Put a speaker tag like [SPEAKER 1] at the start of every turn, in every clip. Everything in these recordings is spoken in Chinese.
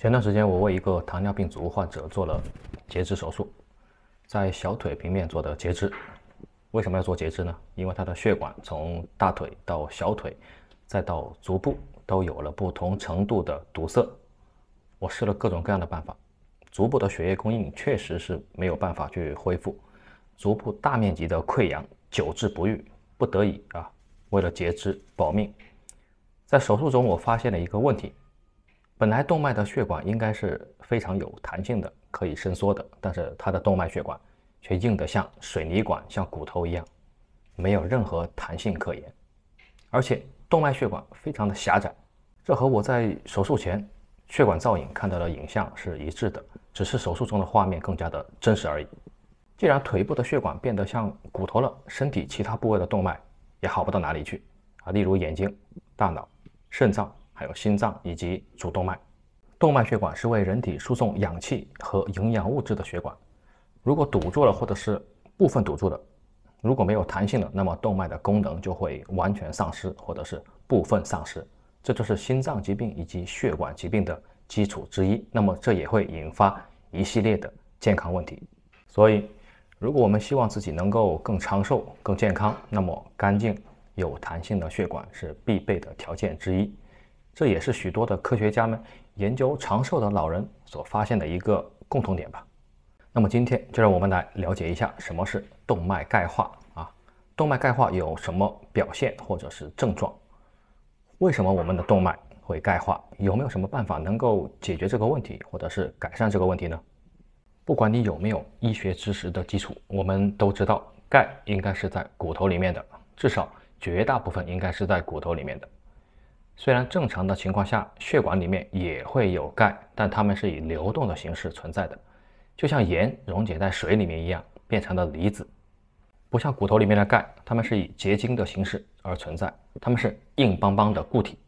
[SPEAKER 1] 前段时间，我为一个糖尿病足患者做了截肢手术，在小腿平面做的截肢。为什么要做截肢呢？因为他的血管从大腿到小腿，再到足部都有了不同程度的堵塞。我试了各种各样的办法，足部的血液供应确实是没有办法去恢复，足部大面积的溃疡久治不愈，不得已啊，为了截肢保命。在手术中，我发现了一个问题。本来动脉的血管应该是非常有弹性的，可以伸缩的，但是它的动脉血管却硬得像水泥管，像骨头一样，没有任何弹性可言。而且动脉血管非常的狭窄，这和我在手术前血管造影看到的影像是一致的，只是手术中的画面更加的真实而已。既然腿部的血管变得像骨头了，身体其他部位的动脉也好不到哪里去啊，例如眼睛、大脑、肾脏。还有心脏以及主动脉，动脉血管是为人体输送氧气和营养物质的血管。如果堵住了，或者是部分堵住的，如果没有弹性的，那么动脉的功能就会完全丧失，或者是部分丧失。这就是心脏疾病以及血管疾病的基础之一。那么这也会引发一系列的健康问题。所以，如果我们希望自己能够更长寿、更健康，那么干净、有弹性的血管是必备的条件之一。这也是许多的科学家们研究长寿的老人所发现的一个共同点吧。那么今天就让我们来了解一下什么是动脉钙化啊？动脉钙化有什么表现或者是症状？为什么我们的动脉会钙化？有没有什么办法能够解决这个问题或者是改善这个问题呢？不管你有没有医学知识的基础，我们都知道钙应该是在骨头里面的，至少绝大部分应该是在骨头里面的。虽然正常的情况下，血管里面也会有钙，但它们是以流动的形式存在的，就像盐溶解在水里面一样，变成了离子。不像骨头里面的钙，它们是以结晶的形式而存在，它们是硬邦邦的固体。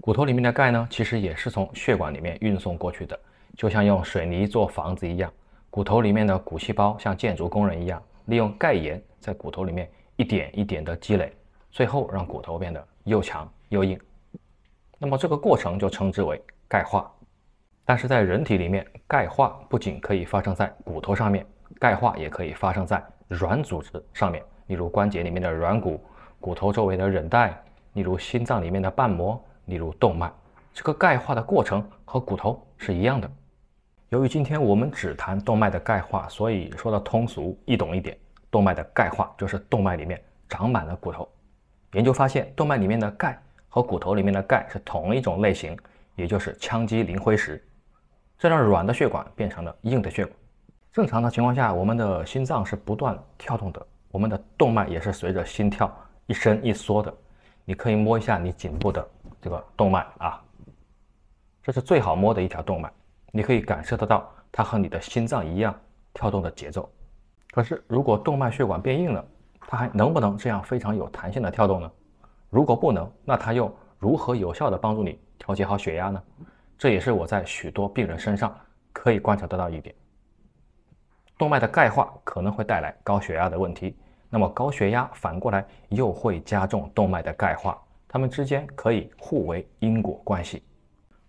[SPEAKER 1] 骨头里面的钙呢，其实也是从血管里面运送过去的，就像用水泥做房子一样。骨头里面的骨细胞像建筑工人一样，利用钙盐在骨头里面一点一点的积累，最后让骨头变得又强又硬。那么这个过程就称之为钙化，但是在人体里面，钙化不仅可以发生在骨头上面，钙化也可以发生在软组织上面，例如关节里面的软骨、骨头周围的韧带，例如心脏里面的瓣膜，例如动脉。这个钙化的过程和骨头是一样的。由于今天我们只谈动脉的钙化，所以说的通俗易懂一点，动脉的钙化就是动脉里面长满了骨头。研究发现，动脉里面的钙。和骨头里面的钙是同一种类型，也就是羟基磷灰石，这让软的血管变成了硬的血管。正常的情况下，我们的心脏是不断跳动的，我们的动脉也是随着心跳一伸一缩的。你可以摸一下你颈部的这个动脉啊，这是最好摸的一条动脉，你可以感受得到它和你的心脏一样跳动的节奏。可是，如果动脉血管变硬了，它还能不能这样非常有弹性的跳动呢？如果不能，那它又如何有效地帮助你调节好血压呢？这也是我在许多病人身上可以观察得到一点。动脉的钙化可能会带来高血压的问题，那么高血压反过来又会加重动脉的钙化，它们之间可以互为因果关系。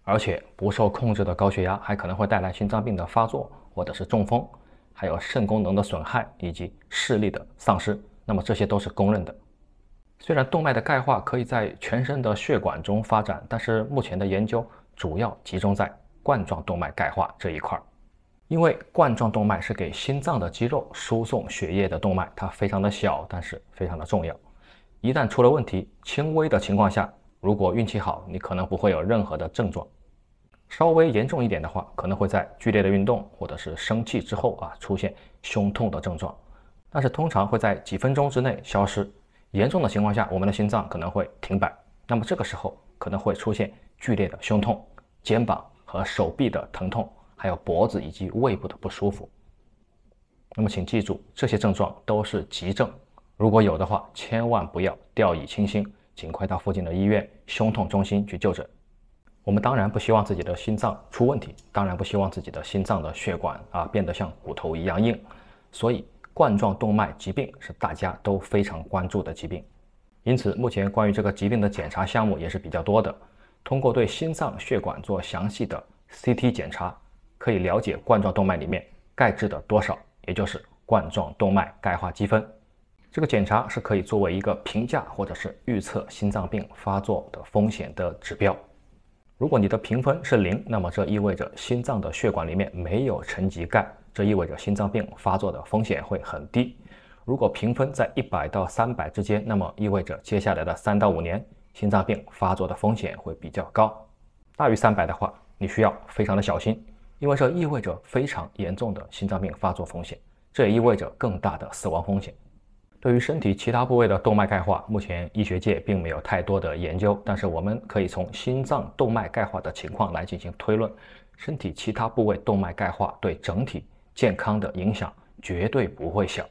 [SPEAKER 1] 而且不受控制的高血压还可能会带来心脏病的发作，或者是中风，还有肾功能的损害以及视力的丧失。那么这些都是公认的。虽然动脉的钙化可以在全身的血管中发展，但是目前的研究主要集中在冠状动脉钙化这一块儿，因为冠状动脉是给心脏的肌肉输送血液的动脉，它非常的小，但是非常的重要。一旦出了问题，轻微的情况下，如果运气好，你可能不会有任何的症状；稍微严重一点的话，可能会在剧烈的运动或者是生气之后啊，出现胸痛的症状，但是通常会在几分钟之内消失。严重的情况下，我们的心脏可能会停摆。那么这个时候可能会出现剧烈的胸痛、肩膀和手臂的疼痛，还有脖子以及胃部的不舒服。那么请记住，这些症状都是急症，如果有的话，千万不要掉以轻心，尽快到附近的医院胸痛中心去就诊。我们当然不希望自己的心脏出问题，当然不希望自己的心脏的血管啊变得像骨头一样硬，所以。冠状动脉疾病是大家都非常关注的疾病，因此目前关于这个疾病的检查项目也是比较多的。通过对心脏血管做详细的 CT 检查，可以了解冠状动脉里面钙质的多少，也就是冠状动脉钙化积分。这个检查是可以作为一个评价或者是预测心脏病发作的风险的指标。如果你的评分是零，那么这意味着心脏的血管里面没有沉积钙。这意味着心脏病发作的风险会很低。如果评分在一百到三百之间，那么意味着接下来的三到五年心脏病发作的风险会比较高。大于三百的话，你需要非常的小心，因为这意味着非常严重的心脏病发作风险，这也意味着更大的死亡风险。对于身体其他部位的动脉钙化，目前医学界并没有太多的研究，但是我们可以从心脏动脉钙化的情况来进行推论，身体其他部位动脉钙化对整体。健康的影响绝对不会小。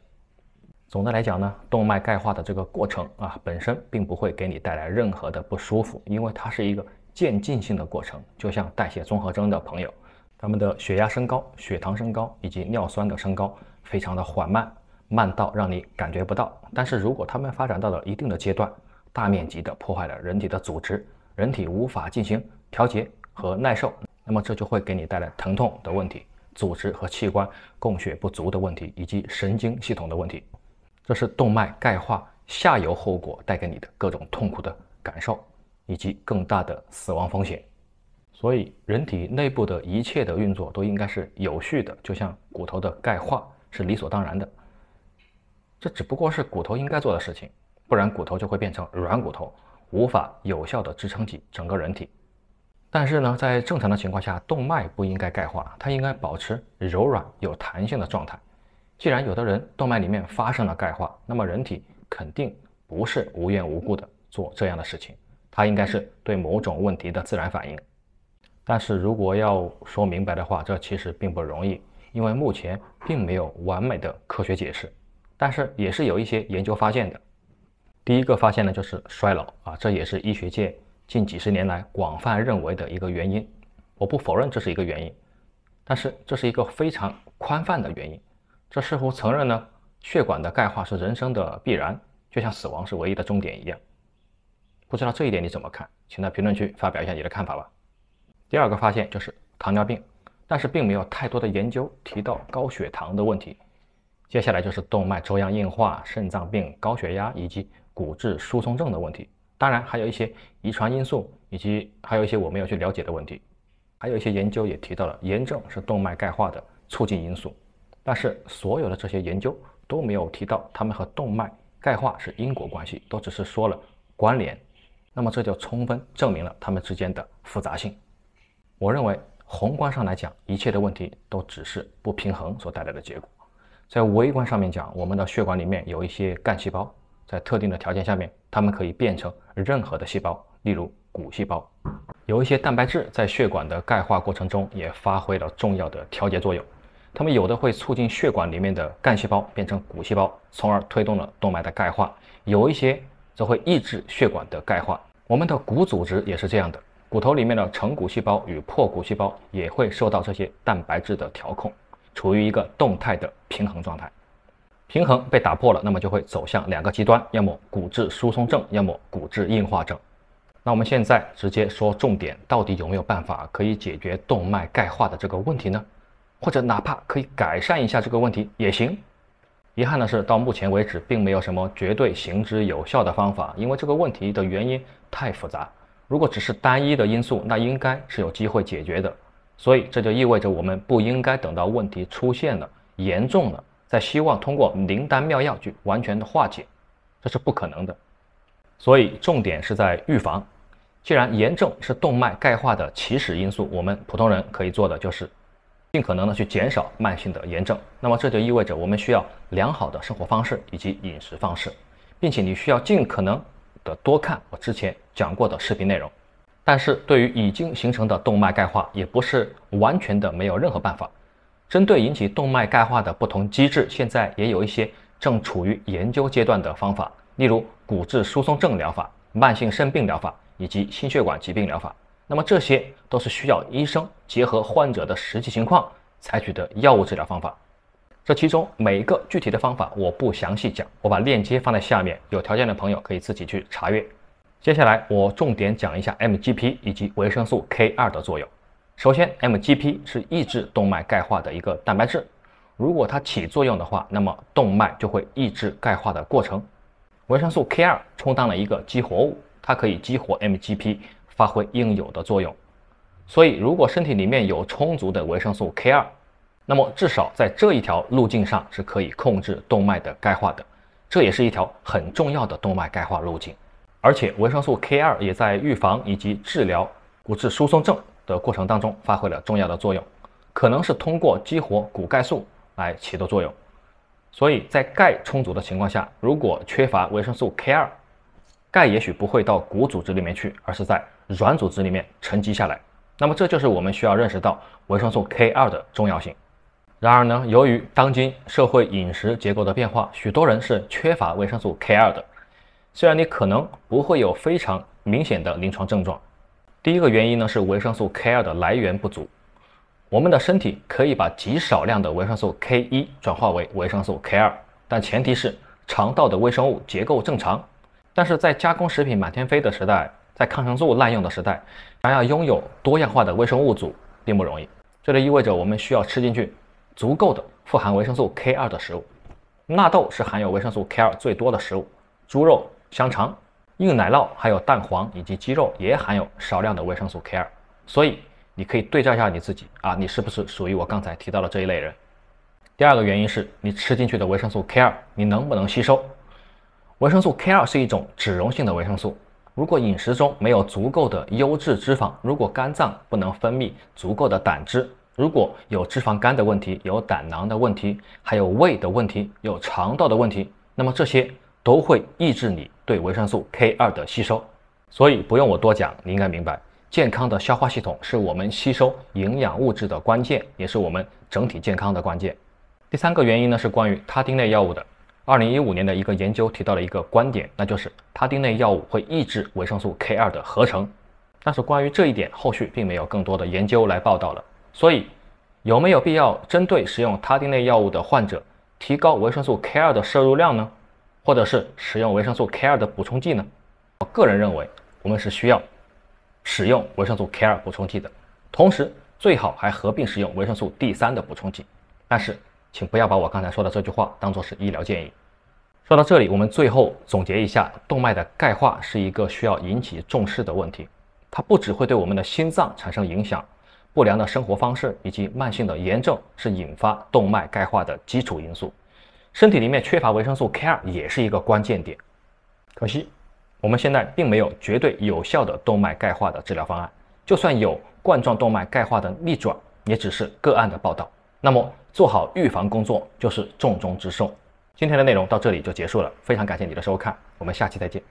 [SPEAKER 1] 总的来讲呢，动脉钙化的这个过程啊，本身并不会给你带来任何的不舒服，因为它是一个渐进性的过程。就像代谢综合征的朋友，他们的血压升高、血糖升高以及尿酸的升高，非常的缓慢，慢到让你感觉不到。但是如果他们发展到了一定的阶段，大面积的破坏了人体的组织，人体无法进行调节和耐受，那么这就会给你带来疼痛的问题。组织和器官供血不足的问题，以及神经系统的问题，这是动脉钙化下游后果带给你的各种痛苦的感受，以及更大的死亡风险。所以，人体内部的一切的运作都应该是有序的，就像骨头的钙化是理所当然的，这只不过是骨头应该做的事情，不然骨头就会变成软骨头，无法有效地支撑起整个人体。但是呢，在正常的情况下，动脉不应该钙化，它应该保持柔软有弹性的状态。既然有的人动脉里面发生了钙化，那么人体肯定不是无缘无故的做这样的事情，它应该是对某种问题的自然反应。但是如果要说明白的话，这其实并不容易，因为目前并没有完美的科学解释。但是也是有一些研究发现的。第一个发现呢，就是衰老啊，这也是医学界。近几十年来广泛认为的一个原因，我不否认这是一个原因，但是这是一个非常宽泛的原因，这似乎承认呢血管的钙化是人生的必然，就像死亡是唯一的终点一样。不知道这一点你怎么看，请在评论区发表一下你的看法吧。第二个发现就是糖尿病，但是并没有太多的研究提到高血糖的问题。接下来就是动脉粥样硬化、肾脏病、高血压以及骨质疏松症的问题。当然，还有一些遗传因素，以及还有一些我没有去了解的问题，还有一些研究也提到了炎症是动脉钙化的促进因素，但是所有的这些研究都没有提到它们和动脉钙化是因果关系，都只是说了关联。那么这就充分证明了它们之间的复杂性。我认为宏观上来讲，一切的问题都只是不平衡所带来的结果；在微观上面讲，我们的血管里面有一些干细胞。在特定的条件下面，它们可以变成任何的细胞，例如骨细胞。有一些蛋白质在血管的钙化过程中也发挥了重要的调节作用，它们有的会促进血管里面的干细胞变成骨细胞，从而推动了动脉的钙化；有一些则会抑制血管的钙化。我们的骨组织也是这样的，骨头里面的成骨细胞与破骨细胞也会受到这些蛋白质的调控，处于一个动态的平衡状态。平衡被打破了，那么就会走向两个极端，要么骨质疏松症，要么骨质硬化症。那我们现在直接说重点，到底有没有办法可以解决动脉钙化的这个问题呢？或者哪怕可以改善一下这个问题也行。遗憾的是，到目前为止，并没有什么绝对行之有效的方法，因为这个问题的原因太复杂。如果只是单一的因素，那应该是有机会解决的。所以这就意味着我们不应该等到问题出现了，严重了。在希望通过灵丹妙药去完全的化解，这是不可能的。所以重点是在预防。既然炎症是动脉钙化的起始因素，我们普通人可以做的就是尽可能的去减少慢性的炎症。那么这就意味着我们需要良好的生活方式以及饮食方式，并且你需要尽可能的多看我之前讲过的视频内容。但是对于已经形成的动脉钙化，也不是完全的没有任何办法。针对引起动脉钙化的不同机制，现在也有一些正处于研究阶段的方法，例如骨质疏松症疗法、慢性肾病疗法以及心血管疾病疗法。那么这些都是需要医生结合患者的实际情况采取的药物治疗方法。这其中每一个具体的方法我不详细讲，我把链接放在下面，有条件的朋友可以自己去查阅。接下来我重点讲一下 MGP 以及维生素 K2 的作用。首先，MGP 是抑制动脉钙化的一个蛋白质。如果它起作用的话，那么动脉就会抑制钙化的过程。维生素 K2 充当了一个激活物，它可以激活 MGP 发挥应有的作用。所以，如果身体里面有充足的维生素 K2，那么至少在这一条路径上是可以控制动脉的钙化的。这也是一条很重要的动脉钙化路径。而且，维生素 K2 也在预防以及治疗骨质疏松症。的过程当中发挥了重要的作用，可能是通过激活骨钙素来起的作用。所以在钙充足的情况下，如果缺乏维生素 K2，钙也许不会到骨组织里面去，而是在软组织里面沉积下来。那么这就是我们需要认识到维生素 K2 的重要性。然而呢，由于当今社会饮食结构的变化，许多人是缺乏维生素 K2 的。虽然你可能不会有非常明显的临床症状。第一个原因呢是维生素 K2 的来源不足，我们的身体可以把极少量的维生素 K1 转化为维生素 K2，但前提是肠道的微生物结构正常。但是在加工食品满天飞的时代，在抗生素滥用的时代，想要拥有多样化的微生物组并不容易。这就意味着我们需要吃进去足够的富含维生素 K2 的食物。纳豆是含有维生素 K2 最多的食物，猪肉、香肠。硬奶酪、还有蛋黄以及鸡肉也含有少量的维生素 K2，所以你可以对照一下你自己啊，你是不是属于我刚才提到的这一类人？第二个原因是你吃进去的维生素 K2 你能不能吸收？维生素 K2 是一种脂溶性的维生素，如果饮食中没有足够的优质脂肪，如果肝脏不能分泌足够的胆汁，如果有脂肪肝的问题、有胆囊的问题、还有胃的问题、有肠道的问题，那么这些。都会抑制你对维生素 K2 的吸收，所以不用我多讲，你应该明白，健康的消化系统是我们吸收营养物质的关键，也是我们整体健康的关键。第三个原因呢，是关于他汀类药物的。二零一五年的一个研究提到了一个观点，那就是他汀类药物会抑制维生素 K2 的合成。但是关于这一点，后续并没有更多的研究来报道了。所以，有没有必要针对使用他汀类药物的患者，提高维生素 K2 的摄入量呢？或者是使用维生素 K2 的补充剂呢？我个人认为，我们是需要使用维生素 K2 补充剂的，同时最好还合并使用维生素 D3 的补充剂。但是，请不要把我刚才说的这句话当作是医疗建议。说到这里，我们最后总结一下，动脉的钙化是一个需要引起重视的问题，它不只会对我们的心脏产生影响，不良的生活方式以及慢性的炎症是引发动脉钙化的基础因素。身体里面缺乏维生素 K2 也是一个关键点，可惜我们现在并没有绝对有效的动脉钙化的治疗方案，就算有冠状动脉钙化的逆转，也只是个案的报道。那么做好预防工作就是重中之重。今天的内容到这里就结束了，非常感谢你的收看，我们下期再见。